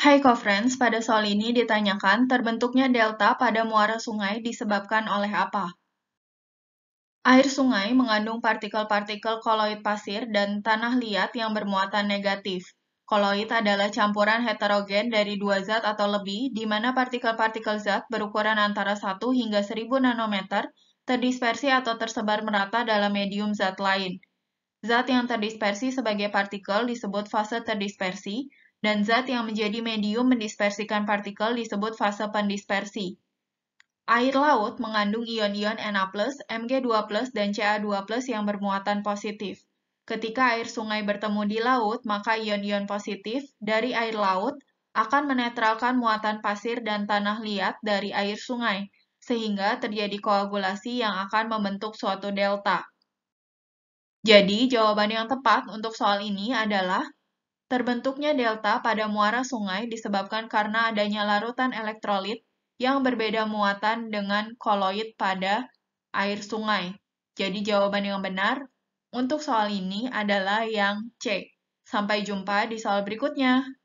Hai Friends, pada soal ini ditanyakan terbentuknya delta pada muara sungai disebabkan oleh apa? Air sungai mengandung partikel-partikel koloid pasir dan tanah liat yang bermuatan negatif. Koloid adalah campuran heterogen dari dua zat atau lebih, di mana partikel-partikel zat berukuran antara 1 hingga 1000 nanometer terdispersi atau tersebar merata dalam medium zat lain. Zat yang terdispersi sebagai partikel disebut fase terdispersi, dan zat yang menjadi medium mendispersikan partikel disebut fase pendispersi. Air laut mengandung ion-ion Na+, Mg2+, dan Ca2+, yang bermuatan positif. Ketika air sungai bertemu di laut, maka ion-ion positif dari air laut akan menetralkan muatan pasir dan tanah liat dari air sungai, sehingga terjadi koagulasi yang akan membentuk suatu delta. Jadi, jawaban yang tepat untuk soal ini adalah Terbentuknya delta pada muara sungai disebabkan karena adanya larutan elektrolit yang berbeda muatan dengan koloid pada air sungai. Jadi jawaban yang benar untuk soal ini adalah yang C. Sampai jumpa di soal berikutnya.